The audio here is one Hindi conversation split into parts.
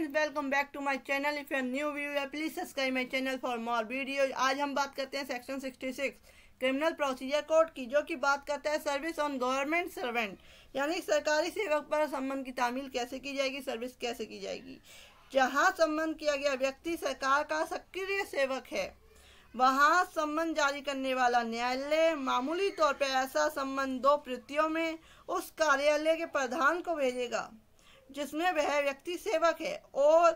Friends welcome back to my channel if you new view है please subscribe my channel for more video आज हम बात करते हैं सेक्शन 66 क्रिमिनल प्रोसीजर कोड की जो कि बात करता है सर्विस ऑन गवर्नमेंट सर्वेंट यानी सरकारी सेवक पर संबंध की तामील कैसे की जाएगी सर्विस कैसे की जाएगी जहाँ संबंध किया गया व्यक्ति सरकार का सक्रिय सेवक है वहाँ संबंध जारी करने वाला न्यायालय मामूली तौर पर ऐसा संबंध दो प्रतियों में उस कार्यालय के प्रधान को भेजेगा जिसमें वह व्यक्ति सेवक है और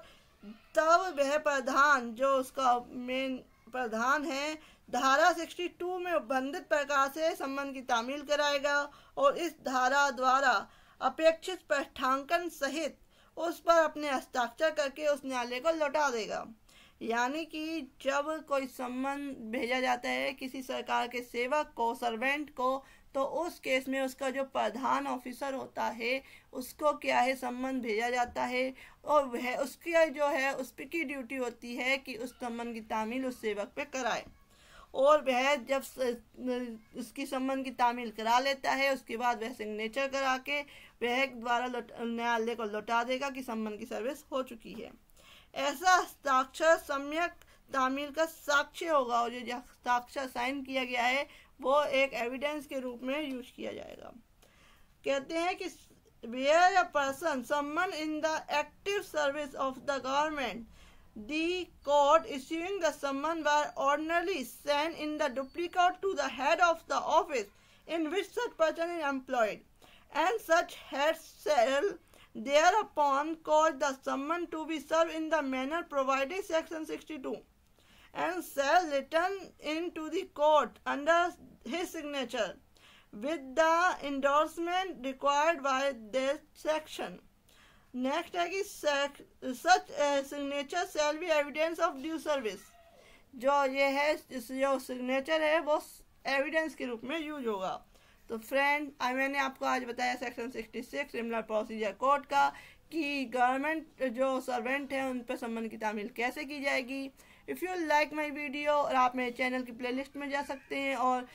तब वह प्रधान जो उसका मेन प्रधान है धारा 62 में बंधित प्रकार से संबंध की तामील कराएगा और इस धारा द्वारा अपेक्षित पृष्ठांकन सहित उस पर अपने हस्ताक्षर करके उस न्यायालय को लौटा देगा यानी कि जब कोई संबंध भेजा जाता है किसी सरकार के सेवक को सर्वेंट को तो उस केस में उसका जो प्रधान ऑफिसर होता है उसको क्या है संबंध भेजा जाता है और वह उसकी जो है उसकी ड्यूटी होती है कि उस संबंध की तामील उस सेवक पे कराए और वह जब उसकी संबंध की तामील करा लेता है उसके बाद वह सिग्नेचर करा के वह द्वारा न्यायालय को लौटा देगा कि संबंध की सर्विस हो चुकी है ऐसा हस्ताक्षर सम्यक तामील का साक्ष्य होगा और जो हस्ताक्षर साइन किया गया है वो एक एविडेंस के रूप में यूज किया जाएगा कहते हैं कि where a person summoned in the active service of the government the court issuing the summons were ordinarily send in the duplicate to the head of the office in which such person is employed and such head shall thereupon call the summons to be serve in the manner provided section sixty two and shall return into the court under his signature with the endorsement required by this section. Next है कि such signature shall be evidence of due service जो ये है जो सिग्नेचर है वो एविडेंस के रूप में यूज होगा तो फ्रेंड आई मैंने आपको आज बताया सेक्शन 66 क्रिमिनल प्रोसीजर कोड का कि गवर्नमेंट जो सर्वेंट है उन पर संबंध की तामील कैसे की जाएगी if you like my video और आप मेरे चैनल की प्लेलिस्ट में जा सकते हैं और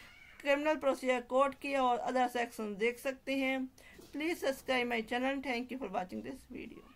क्रिमिनल प्रोसीजर कोर्ट के और अदर सेक्शन देख सकते हैं please subscribe my channel thank you for watching this video